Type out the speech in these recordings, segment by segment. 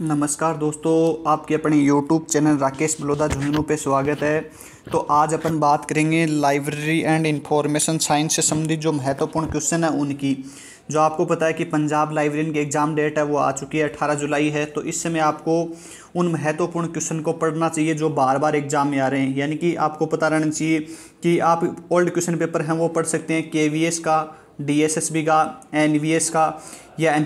नमस्कार दोस्तों आपके अपने यूट्यूब चैनल राकेश बलोदा झुंझुनू पे स्वागत है तो आज अपन बात करेंगे लाइब्रेरी एंड इन्फॉर्मेशन साइंस से संबंधित जो महत्वपूर्ण क्वेश्चन है उनकी जो आपको पता है कि पंजाब लाइब्रेरी की एग्ज़ाम डेट है वो आ चुकी है अठारह जुलाई है तो इस समय आपको उन महत्वपूर्ण क्वेश्चन को पढ़ना चाहिए जो बार बार एग्ज़ाम में आ रहे हैं यानी कि आपको पता रहना चाहिए कि आप ओल्ड क्वेश्चन पेपर हैं वो पढ़ सकते हैं के का डी का एन का या एम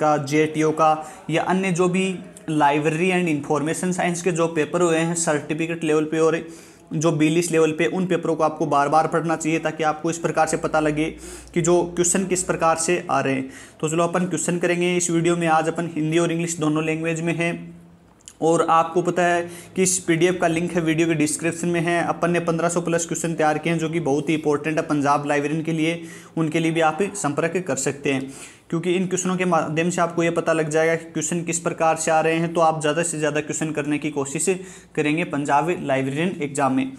का जे का या अन्य जो भी लाइब्रेरी एंड इंफॉर्मेशन साइंस के जो पेपर हुए हैं सर्टिफिकेट लेवल पे और जो बीलिस लेवल पे उन पेपरों को आपको बार बार पढ़ना चाहिए ताकि आपको इस प्रकार से पता लगे कि जो क्वेश्चन किस प्रकार से आ रहे हैं तो चलो अपन क्वेश्चन करेंगे इस वीडियो में आज अपन हिंदी और इंग्लिश दोनों लैंग्वेज में है और आपको पता है कि इस पी का लिंक है वीडियो के डिस्क्रिप्शन में है अपन ने 1500 प्लस क्वेश्चन तैयार किए हैं जो कि बहुत ही इंपॉर्टेंट है पंजाब लाइब्रेरी के लिए उनके लिए भी आप संपर्क कर सकते हैं क्योंकि इन क्वेश्चनों के माध्यम से आपको ये पता लग जाएगा कि क्वेश्चन किस प्रकार से आ रहे हैं तो आप ज़्यादा से ज़्यादा क्वेश्चन करने की कोशिश करेंगे पंजाबी लाइब्रेरियन एग्जाम में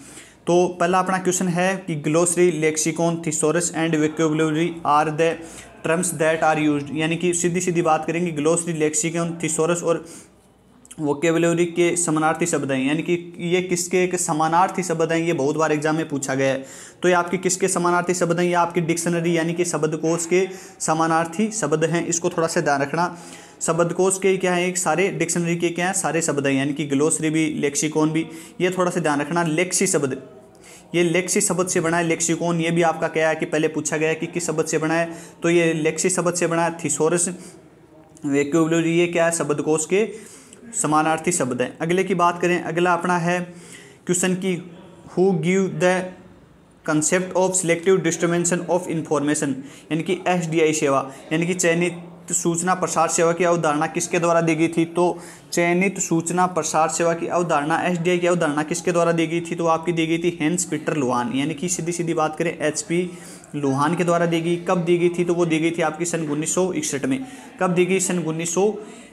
तो पहला अपना क्वेश्चन है कि glossary lexicon thesaurus and vocabulary are the terms that are use यानी कि सीधी सीधी बात करेंगे ग्लोसरी लेक्सिकॉन थीसोरस और वोकेबलरी के समानार्थी शब्द हैं यानी कि ये किसके एक समानार्थी शब्द हैं ये बहुत बार एग्जाम में पूछा गया है तो ये आपके किसके समानार्थी शब्द हैं ये आपकी डिक्शनरी यानी कि शब्दकोश के समानार्थी शब्द हैं इसको थोड़ा सा ध्यान रखना शब्दकोश के क्या है एक सारे डिक्शनरी के क्या हैं सारे शब्द हैं यानी कि ग्लोसरी भी लेक्सिकोन भी ये थोड़ा सा ध्यान रखना लेक्सी शब्द ये लेक्सी शब्द से बना है लेक्सिकोन ये भी आपका क्या है कि पहले पूछा गया है कि किस शब्द से बना है तो ये लेक्सी शब्द से बना है थीसोरस वेक्यूबलोरी ये क्या है शब्दकोश के समानार्थी शब्द हैं अगले की बात करें अगला अपना है क्वेश्चन की who give the concept of selective distribution of information यानी कि एस सेवा यानी कि चयनित सूचना प्रसार सेवा की अवधारणा किसके द्वारा दी गई थी तो चयनित सूचना प्रसार सेवा की अवधारणा एस की अवधारणा किसके द्वारा दी गई थी तो आपकी दी गई थी हेंस पीटर लुहान यानी कि सीधी सीधी बात करें एच लुहान के द्वारा दी गई कब दी गई थी तो वो दी गई थी आपकी सन उन्नीस में कब दी गई सन उन्नीस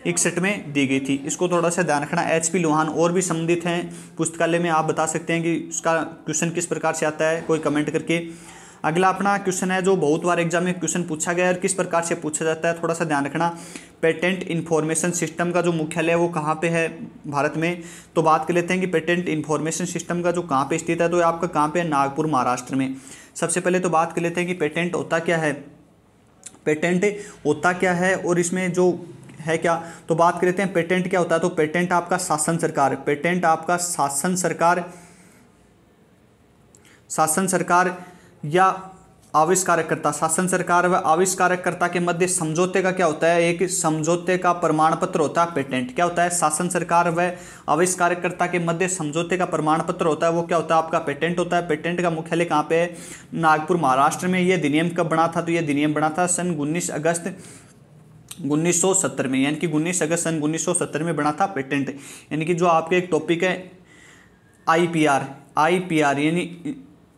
इकसठ में दी गई थी इसको थोड़ा सा ध्यान रखना एच पी लोहान और भी संबंधित हैं पुस्तकालय में आप बता सकते हैं कि उसका क्वेश्चन किस प्रकार से आता है कोई कमेंट करके अगला अपना क्वेश्चन है जो बहुत बार एग्जाम में क्वेश्चन पूछा गया है और किस प्रकार से पूछा जाता है थोड़ा सा ध्यान रखना पेटेंट इन्फॉर्मेशन सिस्टम का जो मुख्यालय है वो कहाँ पे है भारत में तो बात कर लेते हैं कि पेटेंट इन्फॉर्मेशन सिस्टम का जो कहाँ पे स्थित है तो आपका कहाँ पे है नागपुर महाराष्ट्र में सबसे पहले तो बात कर लेते हैं कि पेटेंट होता क्या है पेटेंट होता क्या है और इसमें जो है क्या तो बात कर लेते हैं पेटेंट क्या होता है तो पेटेंट आपका शासन सरकार पेटेंट आपका शासन सरकार शासन सरकार या आविष्कारकर्ता शासन सरकार व आविष्कारकर्ता के मध्य समझौते का क्या होता है एक समझौते का प्रमाण पत्र होता है पेटेंट क्या होता है शासन सरकार व आविष्कारकर्ता के मध्य समझौते का प्रमाण पत्र होता है वो क्या होता है आपका पेटेंट होता है पेटेंट का मुख्यालय कहाँ पे है नागपुर महाराष्ट्र में यह अधिनियम कब बना था तो यह अधिनियम बना था सन उन्नीस अगस्त 1970 में यानी कि उन्नीस अगस्त सन 1970 में बना था पेटेंट यानी कि जो आपके एक टॉपिक है आईपीआर आईपीआर यानी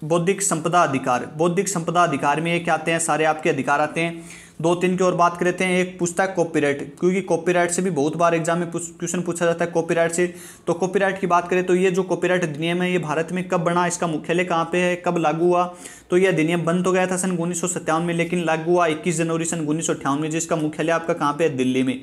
बौद्धिक संपदा अधिकार बौद्धिक संपदा अधिकार में ये क्या आते हैं सारे आपके अधिकार आते हैं दो तीन की और बात करते हैं एक पूछता है कॉपीराइट क्योंकि कॉपीराइट से भी बहुत बार एग्जाम में क्वेश्चन पूछा जाता है कॉपीराइट से तो कॉपीराइट की बात करें तो ये जो कॉपीराइट अधिनियम है ये भारत में कब बना इसका मुख्यालय कहाँ पे है कब लागू हुआ तो ये अधिनियम बंद तो गया था सन उन्नीस में लेकिन लागू हुआ इक्कीस जनवरी सन उन्नीस में जिसका मुख्यालय आपका कहाँ पे है दिल्ली में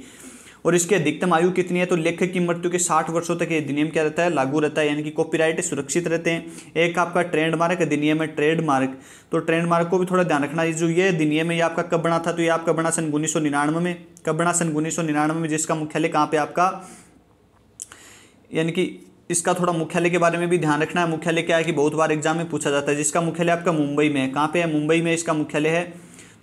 और इसकी अधिकतम आयु कितनी है तो लेखक की मृत्यु के साठ वर्षों तक ये अधिनियम क्या रहता है लागू रहता है यानी कि कॉपी सुरक्षित रहते हैं एक आपका ट्रेडमार्क अधिनियम है ट्रेडमार्क तो ट्रेडमार्क को भी थोड़ा ध्यान रखना जो ये अधिनियम है ये आपका कब बना था तो ये आपका बना सन उन्नीस में कब बना सन उन्नीस में जिसका मुख्यालय कहाँ पे आपका यानी कि इसका थोड़ा मुख्यालय के बारे में भी ध्यान रखना है मुख्यालय क्या है कि बहुत बार एग्जाम में पूछा जाता है जिसका मुख्यालय आपका मुंबई में है कहाँ पे है मुंबई में इसका मुख्यालय है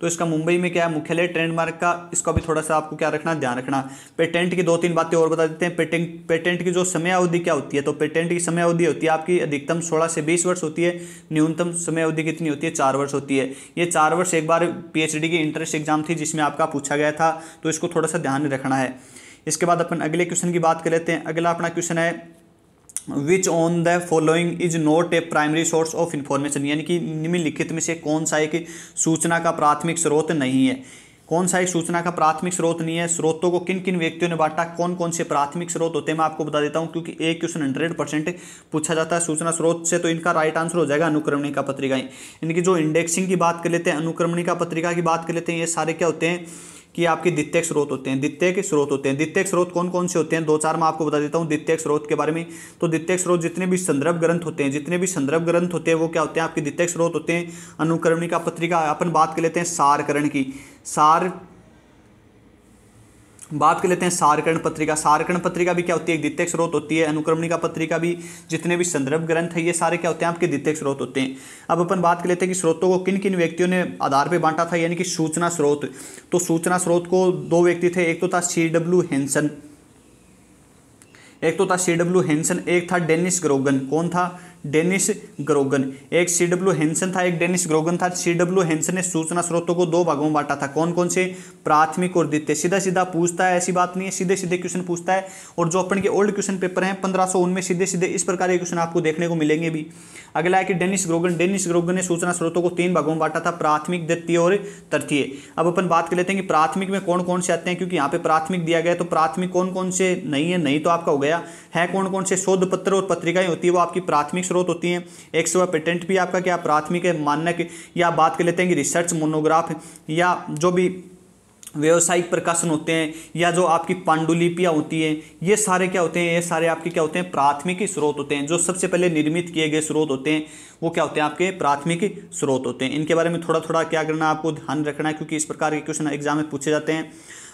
तो इसका मुंबई में क्या है मुख्यालय ट्रेडमार्क का इसका भी थोड़ा सा आपको क्या रखना ध्यान रखना पेटेंट की दो तीन बातें और बता देते हैं पेटेंट पेटेंट की जो समय अवधि क्या होती है तो पेटेंट की समय अवधि होती है आपकी अधिकतम सोलह से बीस वर्ष होती है न्यूनतम समय अवधि कितनी होती है चार वर्ष होती है ये चार वर्ष एक बार पी की इंट्रेंस एग्जाम थी जिसमें आपका पूछा गया था तो इसको थोड़ा सा ध्यान रखना है इसके बाद अपन अगले क्वेश्चन की बात कर लेते हैं अगला अपना क्वेश्चन है which on the following is not a primary source of information यानी कि निम्नलिखित में से कौन सा एक सूचना का प्राथमिक स्रोत नहीं है कौन सा एक सूचना का प्राथमिक स्रोत नहीं है स्रोतों को किन किन व्यक्तियों ने बांटा कौन कौन से प्राथमिक स्रोत होते हैं मैं आपको बता देता हूं क्योंकि एक क्वेश्चन हंड्रेड परसेंट पूछा जाता है सूचना स्रोत से तो इनका राइट आंसर हो जाएगा अनुक्रमणिका पत्रिकाएं इनकी जो इंडेक्सिंग की बात कर लेते हैं अनुक्रमणिका पत्रिका की बात कर लेते हैं ये सारे क्या होते हैं कि आपके द्वितीय स्रोत होते हैं द्वितीय स्रोत होते हैं द्वितीय स्रोत कौन कौन से होते हैं दो चार मैं आपको बता देता हूँ द्वितीय स्रोत के बारे में तो द्वितीय स्रोत जितने भी संदर्भ ग्रंथ होते हैं जितने भी संदर्भ ग्रंथ होते हैं वो क्या होते हैं आपके द्वितीय स्रोत होते हैं अनुकरणिका पत्रिका अपन बात कर लेते हैं सारकरण की सार बात कर लेते हैं सारकरण पत्रिका सारकरण पत्रिका भी क्या होती है एक द्वितीय स्रोत होती है अनुक्रमणिका पत्रिका भी जितने भी संदर्भ ग्रंथ है ये सारे क्या होते हैं आपके द्वितीय स्रोत होते हैं अब अपन बात कर लेते हैं कि स्रोतों को किन किन व्यक्तियों ने आधार पर बांटा था यानी कि सूचना स्रोत तो सूचना स्रोत को दो व्यक्ति थे एक तो था सी डब्ल्यू हेंसन एक तो था सी डब्ल्यू हेंसन एक था डेनिस ग्रोगन कौन था डेनिस ग्रोगन एक सी डब्ल्यू हेंसन था एक डेनिस ग्रोगन था सी डब्ल्यू हेंसन ने सूचना स्रोतों को दो भागों में बांटा था कौन कौन से प्राथमिक और द्वितीय सीधा सीधा पूछता है ऐसी बात नहीं है सीधे सीधे क्वेश्चन पूछता है और जो अपन के ओल्ड क्वेश्चन पेपर हैं पंद्रह उनमें सीधे सीधे इस प्रकार के क्वेश्चन आपको देखने को मिलेंगे भी अगला है कि डेनिस ग्रोगन डेनिस ग्रोगन ने सूचना स्रोतों को तीन भागों में बांटा था प्राथमिक द्वितीय और तृतीय अब अपन बात कर लेते हैं कि प्राथमिक में कौन कौन से आते हैं क्योंकि यहाँ पे प्राथमिक दिया गया तो प्राथमिक कौन कौन से नहीं है नहीं तो आपका हो गया है कौन कौन से शोध पत्र और पत्रिकाएं होती है वो आपकी प्राथमिक स्रोत होती हैं एक सौ पेटेंट भी आपका क्या प्राथमिक है मानक या बात कर लेते हैं कि रिसर्च मोनोग्राफ या जो भी व्यवसायिक प्रकाशन होते हैं या जो आपकी पांडुलिपियाँ होती हैं ये सारे क्या होते हैं ये सारे आपके क्या होते हैं प्राथमिक स्रोत होते हैं जो सबसे पहले निर्मित किए गए स्रोत होते हैं वो क्या होते हैं आपके प्राथमिक स्रोत होते हैं इनके बारे में थोड़ा थोड़ा क्या करना आपको ध्यान रखना है क्योंकि इस प्रकार के क्वेश्चन एग्जाम में पूछे जाते हैं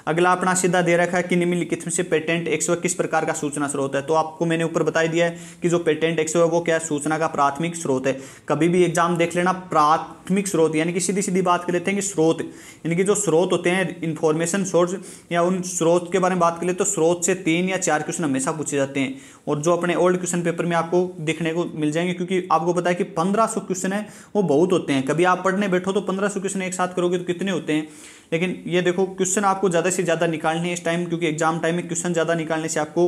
अगला अपना सीधा दे रखा है कि निम्नलिखित में से पेटेंट एक किस प्रकार का सूचना स्रोत है तो आपको मैंने ऊपर बताई दिया है कि जो पेटेंट एक है वो क्या है सूचना का प्राथमिक स्रोत है कभी भी एग्जाम देख लेना प्राथमिक स्रोत यानी कि सीधी सीधी बात कर लेते हैं कि स्रोत यानी कि जो स्रोत होते हैं इन्फॉर्मेशन सोर्स या उन स्रोत के बारे में बात कर ले तो स्रोत से तीन या चार क्वेश्चन हमेशा पूछे जाते हैं और जो अपने ओल्ड क्वेश्चन पेपर में आपको देखने को मिल जाएंगे क्योंकि आपको पता है कि पंद्रह क्वेश्चन है वो बहुत होते हैं कभी आप पढ़ने बैठो तो पंद्रह क्वेश्चन एक साथ करोगे तो कितने होते हैं लेकिन ये देखो क्वेश्चन आपको ज़्यादा से ज़्यादा निकालने इस टाइम क्योंकि एग्जाम टाइम में क्वेश्चन ज़्यादा निकालने से आपको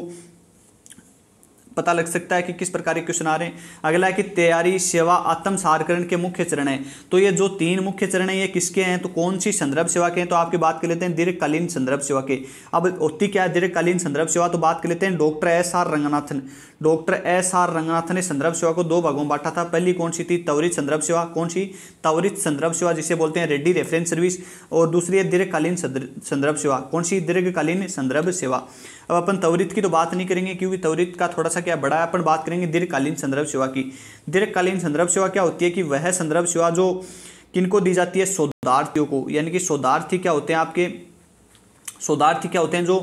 पता लग सकता है कि किस प्रकार के क्वेश्चन आ रहे हैं अगला है कि तैयारी सेवा आत्म सारकरण के मुख्य चरण है तो ये जो तीन मुख्य चरण है ये किसके हैं तो कौन सी संदर्भ सेवा के हैं तो आपकी बात कर लेते हैं दीर्घकालीन संदर्भ सेवा के अब होती क्या है दीर्घकालीन संदर्भ सेवा तो बात कर लेते हैं doctor S R Ranganathan doctor S R Ranganathan ने संदर्भ सेवा को दो भागों में बांटा था पहली कौन सी थी त्वरित संदर्भ सेवा कौन सी त्वरित संदर्भ सेवा जिसे बोलते हैं रेड्डी रेफरेंस सर्विस और दूसरी है दीर्घकालीन संदर्भ सेवा कौन सी दीर्घकालीन संदर्भ सेवा अब अपन त्वरित की तो बात नहीं करेंगे क्योंकि त्वरित का थोड़ा सा क्या बड़ा है अपन बात करेंगे दीर्घकालीन संदर्भ सेवा की दीर्घकालीन संदर्भ सेवा क्या होती है कि वह संदर्भ सेवा जो किनको दी जाती है शोधार्थियों को यानी कि शोधार्थी क्या होते हैं आपके शोधार्थी क्या होते हैं जो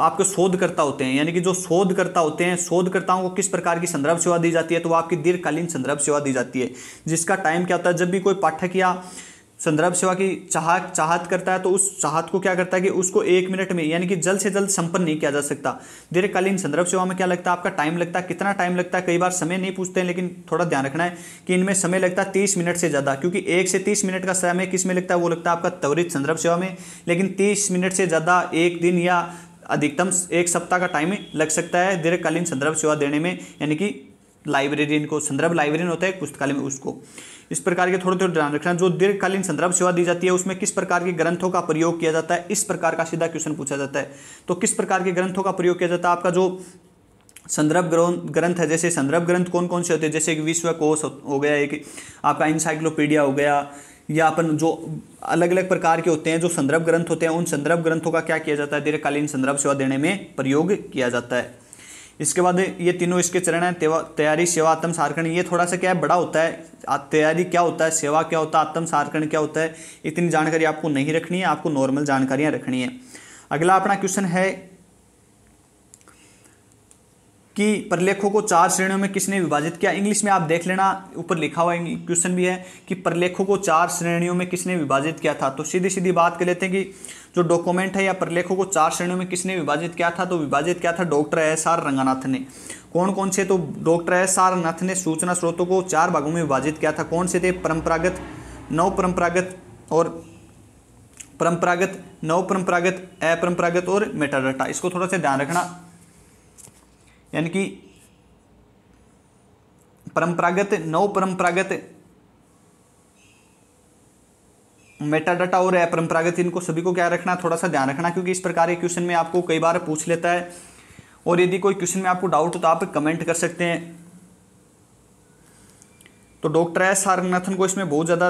आपके शोधकर्ता होते हैं यानी कि जो शोधकर्ता होते हैं शोधकर्ताओं को किस प्रकार की संदर्भ सेवा दी जाती है तो वो आपकी दीर्घकालीन संदर्भ सेवा दी जाती है जिसका टाइम क्या होता है जब भी कोई पाठक या संदर्भ सेवा की चाह चाहत करता है तो उस चाहत को क्या करता है कि उसको एक मिनट में यानी कि जल्द से जल्द संपन्न नहीं किया जा सकता दीर्घकालीन संदर्भ सेवा में क्या लगता है आपका टाइम लगता है कितना टाइम लगता है कई बार समय नहीं पूछते हैं लेकिन थोड़ा ध्यान रखना है कि इनमें समय लगता है तीस मिनट से ज़्यादा क्योंकि एक से तीस मिनट का समय किस में लगता है वो लगता है आपका त्वरित संदर्भ सेवा में लेकिन तीस मिनट से ज़्यादा एक दिन या अधिकतम एक सप्ताह का टाइम लग सकता है दीर्घकालीन संदर्भ सेवा देने में यानी कि लाइब्रेरियन को संदर्भ लाइब्रेरियन होता है पुस्तकालय में उसको इस प्रकार के थोड़े थोड़े ध्यान रखना जो दीर्घकालीन संदर्भ सेवा दी जाती है उसमें किस प्रकार के ग्रंथों का प्रयोग किया जाता है इस प्रकार का सीधा क्वेश्चन पूछा जाता है तो किस प्रकार के ग्रंथों का प्रयोग किया जाता है आपका जो संदर्भ ग्रंथ है जैसे संदर्भ ग्रंथ कौन कौन से होते हैं जैसे कि विश्वकोश हो गया एक आपका इंसाइक्लोपीडिया हो गया या अपन जो अलग अलग प्रकार के होते हैं जो संदर्भ ग्रंथ होते हैं उन संदर्भ ग्रंथों का क्या किया जाता है दीर्घकालीन संदर्भ सेवा देने में प्रयोग किया जाता है इसके बाद ये तीनों इसके चरण हैं तैयारी सेवा आत्म सारकरण ये थोड़ा सा क्या है बड़ा होता है तैयारी क्या होता है सेवा क्या होता है आत्म सारकरण क्या होता है इतनी जानकारी आपको नहीं रखनी है आपको नॉर्मल जानकारियाँ रखनी है अगला अपना क्वेश्चन है कि प्रलेखों को चार श्रेणियों में किसने विभाजित किया इंग्लिश में आप देख लेना ऊपर लिखा हुआ क्वेश्चन भी है कि प्रलेखों को चार श्रेणियों में किसने विभाजित किया था तो सीधी सीधी बात कर लेते हैं कि जो डॉक्यूमेंट है या प्रलेखों को चार श्रेणियों में किसने विभाजित किया था तो विभाजित किया था डॉक्टर एस आर रंगानाथ ने कौन कौन से तो डॉक्टर एस आर नाथ ने सूचना स्रोतों को चार भागों में विभाजित किया था कौन से थे परंपरागत नव परंपरागत और परंपरागत नव परंपरागत अपरंपरागत और मेटाडाटा इसको थोड़ा सा ध्यान रखना यानी कि परंपरागत नव परंपरागत मेटाडाटा और अपरंपरागत इनको सभी को क्या रखना थोड़ा सा ध्यान रखना क्योंकि इस प्रकार के क्वेश्चन में आपको कई बार पूछ लेता है और यदि कोई क्वेश्चन में आपको डाउट हो तो आप कमेंट कर सकते हैं तो डॉक्टर एस सारनाथन को इसमें बहुत ज़्यादा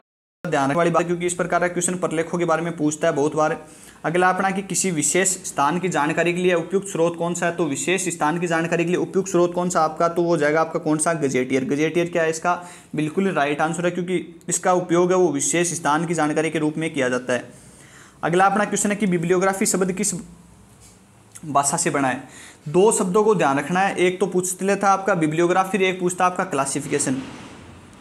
ध्यान रखने वाली बात क्योंकि इस प्रकार का क्वेश्चन परलेखों के बारे में पूछता है बहुत बार अगला अपना कि किसी विशेष स्थान की जानकारी के लिए उपयुक्त स्रोत कौन सा है तो विशेष स्थान की जानकारी के लिए उपयुक्त स्रोत कौन सा आपका तो वो जाएगा आपका कौन सा गजेटियर गजेटियर क्या है इसका बिल्कुल राइट आंसर है क्योंकि इसका उपयोग है वो विशेष स्थान की जानकारी के रूप में किया जाता है अगला अपना क्वेश्चन है कि बिब्लियोग्राफी शब्द किस भाषा से बना है दो शब्दों को ध्यान रखना है एक तो पूछ था आपका बिब्लियोग्राफी एक पूछता आपका क्लासिफिकेशन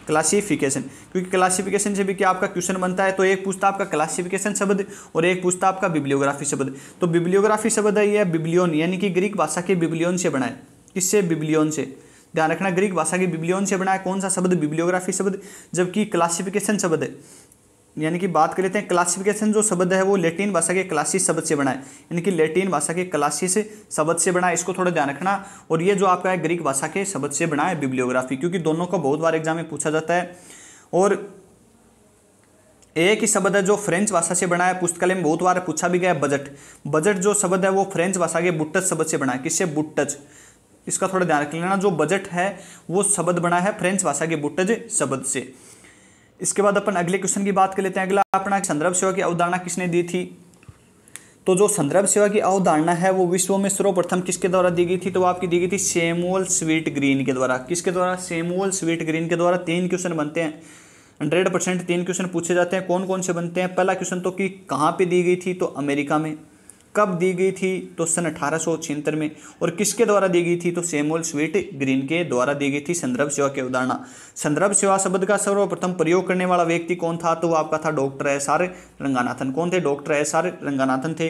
क्लासिफिकेशन क्योंकि क्लासिफिकेशन से भी क्या आपका क्वेश्चन बनता है तो एक पूछता आपका क्लासिफिकेशन शब्द और एक पूछता आपका बिब्लियोग्राफी शब्द तो बिब्लियोग्राफी शब्द है यह बिब्लियोन यानी कि ग्रीक भाषा के बिब्लियोन से बनाए किससे बिब्लियोन से ध्यान रखना ग्रीक भाषा के बिब्लियोन से बनाए कौन सा शब्द बिब्लियोग्राफी शब्द जबकि क्लासिफिकेशन शब्द है यानी कि बात कर लेते हैं क्लासिफिकेशन जो शब्द है वो लेटिन भाषा के क्लासिस शब्द से बना है यानी कि लेटिन भाषा के क्लासिस शब्द से बना है इसको थोड़ा ध्यान रखना और ये जो आपका है ग्रीक भाषा के शब्द से बना है बिब्लियोग्राफी क्योंकि दोनों का बहुत बार एग्जाम में पूछा जाता है और एक ही शब्द है जो फ्रेंच भाषा से बना है पुस्तकालय में बहुत बार पूछा भी गया है बजट बजट जो शब्द है वो फ्रेंच भाषा के बुट्टच शब्द से बना है किससे बुट्टच इसका थोड़ा ध्यान रख लेना जो बजट है वो शब्द बना है फ्रेंच भाषा के बुट्टज शब्द से इसके बाद अपन अगले क्वेश्चन की बात कर लेते हैं अगला अपना संदर्भ सेवा की अवधारणा किसने दी थी तो जो संदर्भ सेवा की अवधारणा है वो विश्व में सर्वप्रथम किसके द्वारा दी गई थी तो आपकी दी गई थी सेमोल स्वीट ग्रीन के द्वारा किसके द्वारा सेमोल स्वीट ग्रीन के द्वारा तीन क्वेश्चन बनते हैं हंड्रेड परसेंट तीन क्वेश्चन पूछे जाते हैं कौन कौन से बनते हैं पहला क्वेश्चन तो कि कहाँ पे दी गई थी तो अमेरिका में कब दी गई थी तो सन अठारह में और किसके द्वारा दी गई थी तो सेमोल स्वीट ग्रीन के द्वारा दी गई थी संदर्भ सेवा के उदाहरण संदर्भ सेवा शब्द का सर्वप्रथम प्रयोग करने वाला व्यक्ति कौन था तो आपका था डॉक्टर एस आर रंगानाथन कौन थे डॉक्टर एस आर रंगानाथन थे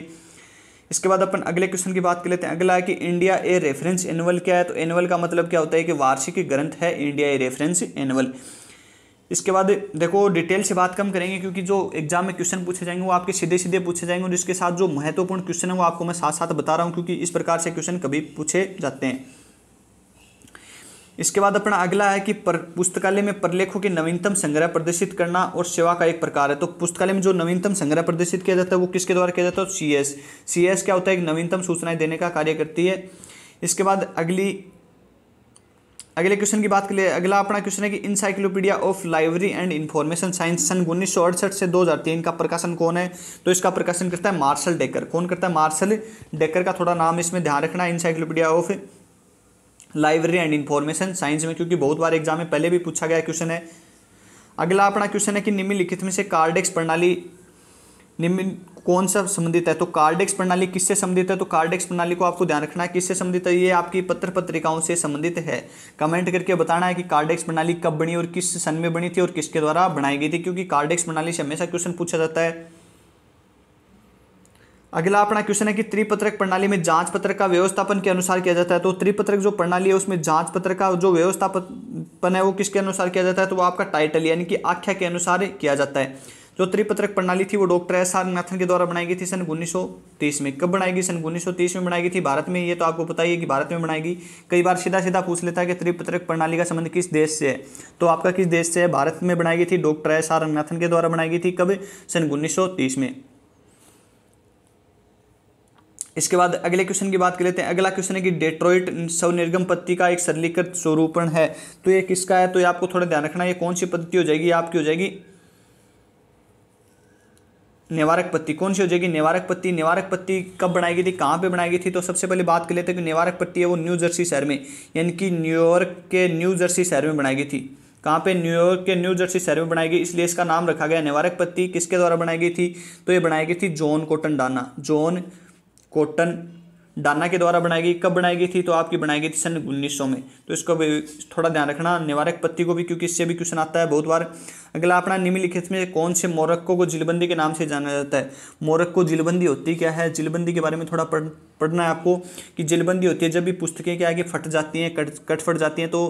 इसके बाद अपन अगले क्वेश्चन की बात कर लेते हैं अगला है कि इंडिया ए रेफरेंस एनुअल क्या है तो एनुअल का मतलब क्या होता है कि वार्षिक ग्रंथ है इंडिया ए रेफरेंस एनुअल इसके बाद देखो डिटेल से बात कम करेंगे क्योंकि जो एग्जाम में क्वेश्चन पूछे जाएंगे वो आपके सीधे सीधे पूछे जाएंगे और इसके साथ जो महत्वपूर्ण क्वेश्चन है वो आपको मैं साथ साथ बता रहा हूँ क्योंकि इस प्रकार से क्वेश्चन कभी पूछे जाते हैं इसके बाद अपना अगला है कि पर पुस्तकालय में प्रलेखों के नवीनतम संग्रह प्रदर्शित करना और सेवा का एक प्रकार है तो पुस्तकालय में जो नवीनतम संग्रह प्रदर्शित किया जाता है वो किसके द्वारा किया जाता है सी एस सी एस क्या होता है एक नवीनतम सूचनाएं देने का कार्य करती है इसके बाद अगली अगले क्वेश्चन की बात के लिए अगला अपना क्वेश्चन है कि encyclopedia of library and information science सन उन्नीस सौ अड़सठ से 2003 का प्रकाशन कौन है तो इसका प्रकाशन करता है मार्शल डेकर कौन करता है मार्शल डेकर का थोड़ा नाम इसमें ध्यान रखना encyclopedia of library and information science में क्योंकि बहुत बार एग्जाम में पहले भी पूछा गया क्वेश्चन है अगला अपना क्वेश्चन है कि निम्नलिखित में से कार्डेक्स प्रणाली निम्न कौन सा संबंधित है तो कार्डेक्स प्रणाली किससे संबंधित है तो कार्डेक्स प्रणाली को आपको ध्यान रखना है किससे संबंधित है ये आपकी पत्र पत्रिकाओं से संबंधित है कमेंट करके बताना है कि कार्डेक्स प्रणाली कब बनी और किस सन में बनी थी और किसके द्वारा बनाई गई थी क्योंकि कार्डेक्स प्रणाली से हमेशा क्वेश्चन पूछा जाता है अगला अपना क्वेश्चन है कि त्रिपत्रक प्रणाली में जांच पत्र का व्यवस्थापन के अनुसार किया जाता है तो त्रिपत्रक जो प्रणाली है उसमें जांच पत्र का जो व्यवस्थापन है वो किसके अनुसार किया जाता है तो वो आपका टाइटल यानी कि आख्या के अनुसार किया जाता है जो त्रिपत्रक प्रणाली थी वो डॉक्टर एस आर नाथन के द्वारा बनाई गई थी सन उन्नीस में कब बनाई गई सन उन्नीस में बनाई गई थी भारत में ये तो आपको पता ही है कि भारत में बनाई गई कई बार सीधा सीधा पूछ लेता है कि त्रिपत्रक प्रणाली का संबंध किस देश से है तो आपका किस देश से है भारत में बनाई गई थी डॉक्टर एस आर रंगनाथन के द्वारा बनाई गई थी कब सन उन्नीस में इसके बाद अगले क्वेश्चन की बात कर लेते हैं अगला क्वेश्चन है कि डेट्रॉइट स्वनिर्गम पद्धति का एक सरलीकृत स्वरूपण है तो ये किसका है तो ये आपको थोड़ा ध्यान रखना ये कौन सी पद्धति हो जाएगी आपकी हो जाएगी निवारक पत्ती कौन सी हो जाएगी निवारक पत्ती निवारक पत्ती कब बनाई गई थी कहाँ पे बनाई गई थी तो सबसे पहले बात कर लेते हैं कि निवारक पत्ती है वो न्यू जर्सी शहर में यानी कि न्यूयॉर्क के न्यू जर्सी शहर में बनाई गई थी कहाँ पे न्यूयॉर्क के न्यू जर्सी शहर में बनाई गई इसलिए इसका नाम रखा गया निवारक पत्ती किसके द्वारा बनाई गई थी तो ये बनाई गई थी John Cotton Dana John Cotton Dana के द्वारा बनाई गई कब बनाई गई थी तो आपकी बनाई गई थी सन उन्नीस में तो इसको भी थोड़ा ध्यान रखना निवारक पत्ती को भी क्योंकि इससे भी क्वेश्चन आता है बहुत बार अगला अपना निम्नलिखित में कौन से मोरक्को को जिलबंदी के नाम से जाना जाता है मोरक्को जिलबंदी होती क्या है जिलबंदी के बारे में थोड़ा पढ़ पढ़ना है आपको कि जिलबंदी होती है जब भी पुस्तकें के आगे फट जाती हैं कट कट फट जाती हैं तो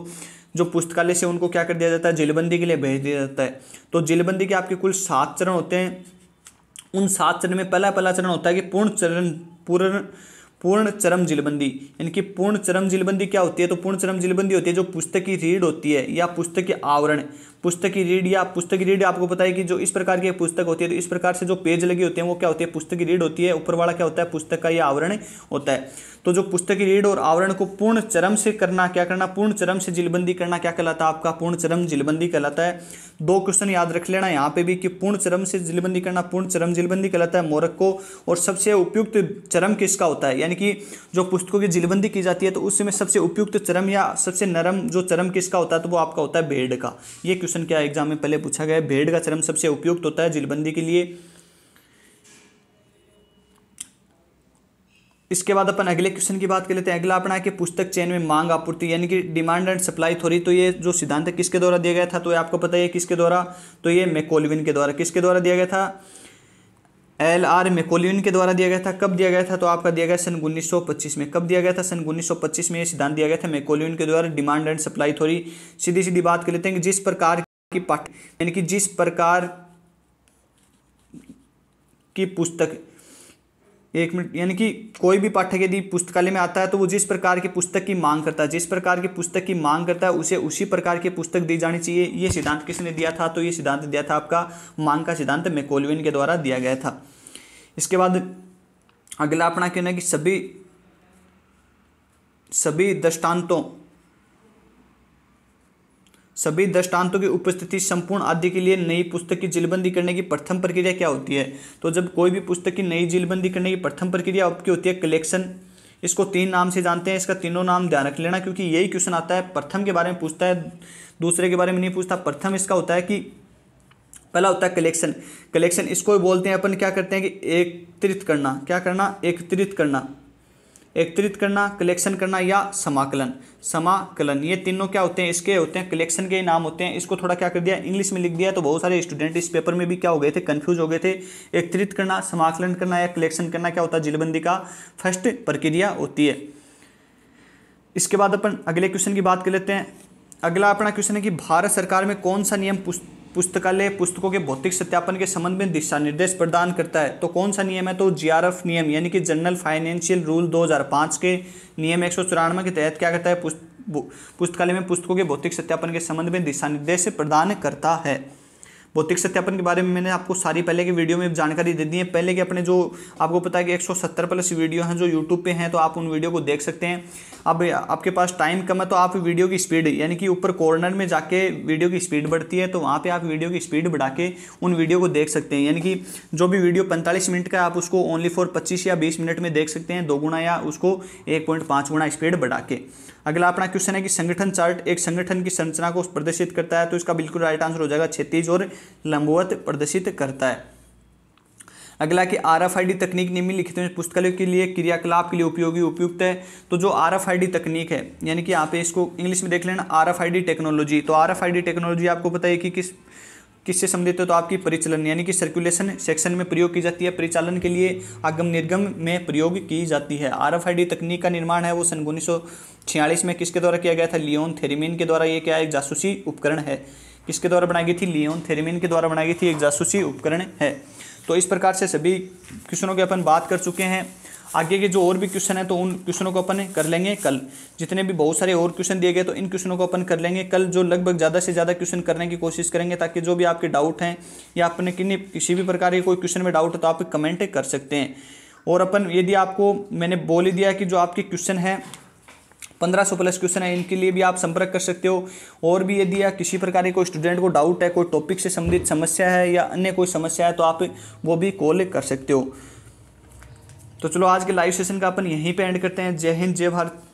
जो पुस्तकालय से उनको क्या कर दिया जाता है जेलबंदी के लिए भेज दिया जाता है तो जेलबंदी के आपके कुल सात चरण होते हैं उन सात चरण में पहला पहला चरण होता है कि पूर्ण चरण पूर्ण पूर्ण चरम जिलबंदी यानी कि पूर्ण चरम जिलबंदी क्या होती है तो पूर्ण चरम जिलबंदी होती है जो पुस्तक की रीढ़ होती है या पुस्तक के आवरण पुस्तक की रीड या पुस्तक की रीड आपको पता है कि जो इस प्रकार की पुस्तक होती है तो इस प्रकार से जो पेज लगे होते हैं वो क्या होते हैं पुस्तक की रीड होती है ऊपर वाला क्या होता है पुस्तक का या आवरण होता है तो जो पुस्तक की रीड और आवरण को पूर्ण चरम से करना क्या करना पूर्ण चरम से जिलबंदी करना क्या कहलाता है आपका पूर्ण चरम जिलबंदी कहलाता है दो क्वेश्चन याद रख लेना यहाँ पे भी कि पूर्ण चरम से जिलबंदी करना पूर्ण चरम जिलबंदी कहलाता है मोरक को और सबसे उपयुक्त चरम किसका होता है यानी कि जो पुस्तकों की जिलबंदी की जाती है तो उसमें सबसे उपयुक्त चरम या सबसे नरम जो चरम किसका होता है तो वो आपका होता है भेड़ का ये क्वेश्चन क्वेश्चन क्या एग्जाम में पहले पूछा गया भेड़ का चरम सबसे उपयुक्त होता है जिलबंदी के लिए इसके बाद अपन अगले क्वेश्चन की बात कर लेते हैं अगला अपना है कि पुस्तक चेन में मांग आपूर्ति यानी कि डिमांड एंड सप्लाई थोड़ी तो ये जो सिद्धांत किसके द्वारा दिया गया था तो ये आपको पता है किसके द्वारा तो ये मेकोलविन के द्वारा किसके द्वारा दिया गया था एल आर मेकोलियन के द्वारा दिया गया था कब दिया गया था तो आपका दिया गया सन उन्नीस में कब दिया गया था सन उन्नीस में ये सिद्धांत दिया गया था मेकोलियन के द्वारा डिमांड एंड सप्लाई थोड़ी सीधी सीधी बात कर लेते हैं कि जिस प्रकार की पाठ यानी कि जिस प्रकार की पुस्तक एक मिनट यानी कि कोई भी पाठक यदि पुस्तकालय में आता है तो वो जिस प्रकार की पुस्तक की मांग करता है जिस प्रकार की पुस्तक की मांग करता है उसे उसी प्रकार की पुस्तक दी जानी चाहिए ये सिद्धांत किसने दिया था तो ये सिद्धांत दिया था आपका मांग का सिद्धांत मेकोलविन के द्वारा दिया गया था इसके बाद अगला अपना कहना है कि सभी सभी दृष्टांतों सभी दृष्टांतों की उपस्थिति संपूर्ण आदि के लिए नई पुस्तक की जिलबंदी करने की प्रथम प्रक्रिया क्या होती है तो जब कोई भी पुस्तक की नई जिलबंदी करने की प्रथम प्रक्रिया आपकी होती है कलेक्शन इसको तीन नाम से जानते हैं इसका तीनों नाम ध्यान रख लेना क्योंकि यही क्वेश्चन आता है प्रथम के बारे में पूछता है दूसरे के बारे में नहीं पूछता प्रथम इसका होता है कि पहला होता है कलेक्शन कलेक्शन इसको बोलते हैं अपन क्या करते हैं कि एकत्रित करना क्या करना एकत्रित करना एकत्रित करना कलेक्शन करना या समाकलन समाकलन ये तीनों क्या होते हैं इसके होते हैं कलेक्शन के नाम होते हैं इसको थोड़ा क्या कर दिया इंग्लिश में लिख दिया तो बहुत सारे स्टूडेंट इस पेपर में भी क्या हो गए थे कंफ्यूज हो गए थे एकत्रित करना समाकलन करना या कलेक्शन करना क्या होता है जिलबंदी का फर्स्ट प्रक्रिया होती है इसके बाद अपन अगले क्वेश्चन की बात कर लेते हैं अगला अपना क्वेश्चन है कि भारत सरकार में कौन सा नियम पुस्तकालय पुस्तकों के भौतिक सत्यापन के संबंध में दिशा निर्देश प्रदान करता है तो कौन सा नियम है तो जीआरएफ नियम यानी कि जनरल फाइनेंशियल रूल 2005 के नियम एक के तहत क्या करता है पुस्तकालय में पुस्तकों के भौतिक सत्यापन के संबंध में दिशा निर्देश प्रदान करता है भौतिक सत्यापन के बारे में मैंने आपको सारी पहले की वीडियो में जानकारी दे दी है पहले के अपने जो आपको पता है कि 170 प्लस वीडियो हैं जो यूट्यूब पे हैं तो आप उन वीडियो को देख सकते हैं अब आपके पास टाइम कम है तो आप वीडियो की स्पीड यानी कि ऊपर कॉर्नर में जाके वीडियो की स्पीड बढ़ती है तो वहाँ पर आप वीडियो की स्पीड बढ़ा के उन वीडियो को देख सकते हैं यानी कि जो भी वीडियो पैंतालीस मिनट का आप उसको ओनली फॉर पच्चीस या बीस मिनट में देख सकते हैं दो गुणा या उसको एक पॉइंट पाँच गुणा स्पीड बढ़ा के अगला अपना क्वेश्चन है कि संगठन चार्ट एक संगठन की संरचना को प्रदर्शित करता है तो इसका बिल्कुल राइट आंसर हो जाएगा छत्तीस और लंबवत प्रदर्शित करता है अगला कि आर एफ आई डी तकनीक निम्नलिखित में पुस्तकालय के लिए क्रियाकलाप के लिए उपयोगी उपयुक्त है तो जो आर एफ आई डी तकनीक है यानी कि यहाँ पे इसको इंग्लिश में देख लेना R F I D technology तो R F I D technology आपको पता है कि किस किससे संबंधित है तो आपकी परिचलन यानी कि सर्कुलेशन सेक्शन में प्रयोग की जाती है परिचालन के लिए आगम निर्गम में प्रयोग की जाती है आर तकनीक का निर्माण है वो सन उन्नीस में किसके द्वारा किया गया था लियोन थेरेमिन के द्वारा ये क्या एक जासूसी उपकरण है किसके द्वारा बनाई गई थी लियोन थेरेमिन के द्वारा बनाई गई थी एक जासूसी उपकरण है तो इस प्रकार से सभी क्वेश्चनों की अपन बात कर चुके हैं आगे के जो और भी क्वेश्चन है तो उन क्वेश्चनों को अपन कर लेंगे कल जितने भी बहुत सारे और क्वेश्चन दिए गए तो इन क्वेश्चनों को अपन कर लेंगे कल जो लगभग ज़्यादा से ज़्यादा क्वेश्चन करने की कोशिश करेंगे ताकि जो भी आपके डाउट हैं या अपने किन्नी किसी भी प्रकार के कोई क्वेश्चन में डाउट है तो आप कमेंट कर सकते हैं और अपन यदि आपको मैंने बोल ही दिया कि जो आपके क्वेश्चन है पंद्रह सौ प्लस क्वेश्चन है इनके लिए भी आप संपर्क कर सकते हो और भी यदि या किसी प्रकार के कोई स्टूडेंट को डाउट है कोई टॉपिक से संबंधित समस्या है या अन्य कोई समस्या है तो आप वो भी कॉल कर सकते हो तो चलो आज के लाइव सेशन का अपन यहीं पे एंड करते हैं जय हिंद जय भारत